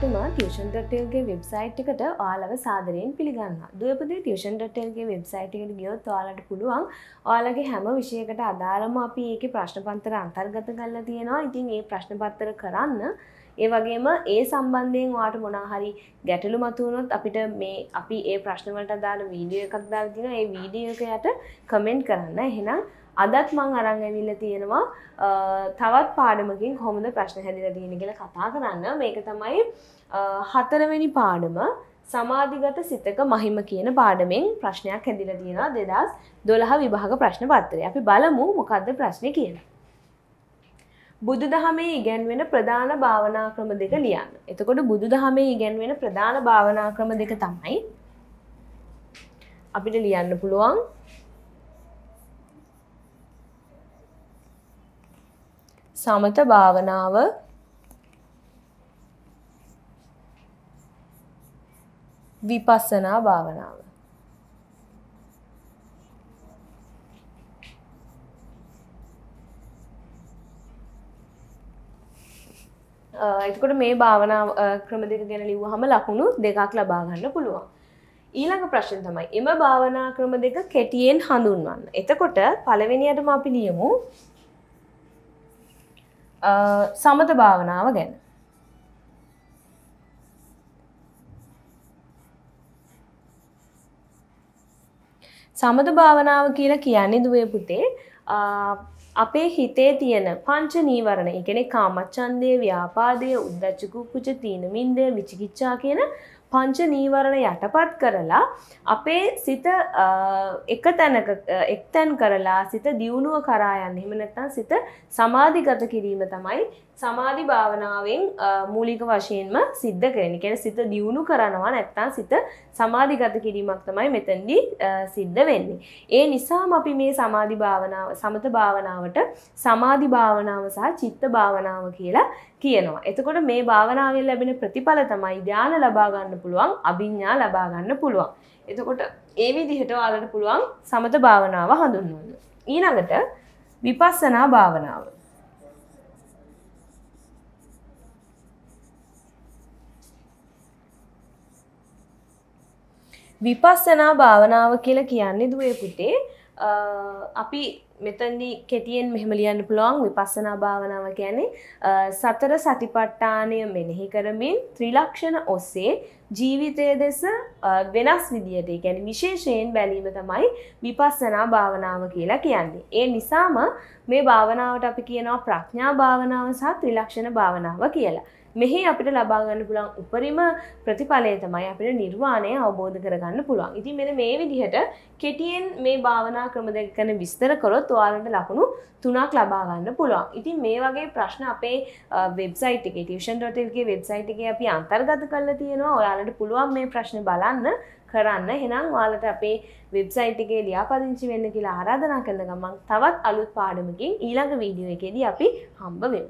ඔබතුම tuition ටල්ගේ website එකට ඔයාලව සාදරයෙන් පිළිගන්න දුවපද ටියෂන් ටල්ගේ වෙබ්සයිට් එකට ගියොත් ඔයාලට පුළුවන් ඔයාලගේ හැම විෂයකට අදාළම අපි ඒක ප්‍රශ්න පන්තර අන්තර්ගත කල්ලා තියෙනවා ඉතින් ඒ ප්‍රශ්න පත්තර කරන්න ඒ වගේම ඒ සම්බන්ධයෙන් වාට මොනාහරි ගැටලු මතුවනොත් අපිට මේ අපි ඒ ප්‍රශ්නවලට දාන වීඩියෝ එකක් දාලා දින ඒ වීඩියෝ එක යට කමෙන්ට් කරන්න එහෙනම් අදත් මං අරන් ඇවිල්ලා තියෙනවා තවත් පාඩමකින් කොහොමද ප්‍රශ්න හැදිලා තියෙන්නේ කියලා කතා කරන්න මේක තමයි හතරවෙනි පාඩම සමාධිගත සිතක මහිම කියන පාඩමෙන් ප්‍රශ්නයක් හැදිලා තියෙනවා 2012 විභාග ප්‍රශ්න පත්‍රය. අපි බලමු මොකද්ද ප්‍රශ්නේ කියලා. බුදු දහමේ ඉගැන්වෙන ප්‍රධාන භාවනා ක්‍රම දෙක ලියන්න. එතකොට බුදු දහමේ ඉගැන්වෙන ප්‍රධාන භාවනා ක්‍රම දෙක තමයි අපිට ලියන්න පුළුවන් සමත භාවනාව විපස්සනා භාවනාව එතකොට මේ භාවනාව ක්‍රම දෙක ගැන ලිව්ව හම ලකුණු දෙකක් ලබාගන්න පුළුවන්. ඊළඟ ප්‍රශ්න තමයි එම භාවනා ක්‍රම දෙක කෙටියෙන් හඳුන්වන්න. එතකොට පළවෙනියටම අපි ලියමු සමත භාවනාව ගැන. සමත භාවනාව කියලා කියන්නේ දුවේ පුතේ අපේ හිතේ තියෙන පංච නීවරණ ඉගෙන කාමච්චන්දය ව්‍යාපාදය උද්දච්චකු කුච තිීනමින්ද විචිකිච්චා කියන පංච නීවරණ යටපත් කරලා අපේ සිත එක තැනක එක්තැන් කරලා සිත දියුණුව කරායන්න හිමනැත්තන් සිත සමාධිගත කිරීම තමයි සමාධි භාවනාවෙන් මූලික වශයෙන්ම සිද්ධ කරෙන කැන සිත දියුණු කරනවා නැත්තන් සිත සමාධිගත කිරීමක් තමයි මෙතැන්දී සිද්ධ වෙන්නේ. ඒ නිසාම අපි මේ සමාධි භාවනාව සමත භාවනාවට සමාධි භාවනාව සහ චිත්ත භාවනාව කියලා කියනවා. එතකොට මේ භාවනාවෙන් ලැබෙන ප්‍රතිඵල තමයි ධ්‍යාන ලබාගන්න පුළුවන් අභිඤ්ඥා ලබාගන්න පුළුවන්. එතකොට ඒ විදිහට වාලට පුළුවන් සමත භාවනාව හඳුන්වන්න. ඊනඟට විපස්සනා භාවනාව. විපස්සනා භාවනාව කියලා කියන්නේ දුවේ පුතේ අපි මෙතන්දී කෙටියෙන් මෙහෙම ලියන්න පුළුවන් විපස්සනා භාවනාව කියන්නේ සතර සතිපට්ඨානය මෙනෙහි කරමින් ත්‍රිලක්ෂණ ඔස්සේ ජීවිතය දෙස වෙනස් විදිහට ගැන විශේෂයෙන් බැලීම තමයි විපස්සනා භාවනාව කියලා කියන්නේ. ඒ නිසාම මේ භාවනාවට අපි කියනවා ප්‍රඥා භාවනාව සහ ත්‍රිලක්ෂණ භාවනාව කියලා. මෙහි අපිට ලබාගන්න පුළන් උපරිම ප්‍රතිඵලය තමයි අපිට නිර්වාණය අවබෝධ කරගන්න පුළුවන්. ඉතින් මෙන මේ විදිහට කෙටියෙන් මේ භාවනා ක්‍රම දෙකන විස්තර කරොත් තුවාලට ලකුණු තුනක් ලබාගන්න පුළුවන් ඉතින් මේ වගේ ප්‍රශ්න අපේ වෙබ්සයිට එක ටියෂන්ටල්ගේ වෙබ්සයිටගේ අපි අන්තර්ගත කරලා තියෙනවා ඔයාලට පුළුවන් මේ ප්‍රශ්න බලන්න කරන්න හෙනම් වාලට අපේ වෙබ්සයිට්ගේ ලියාපදිංචි වෙන්න කියලා ආරාධනා කරන ගමන් තවත් අලුත් පාඩමකින් ඊළඟ වීඩියෝ එකෙදී අපි හම්බ වෙමු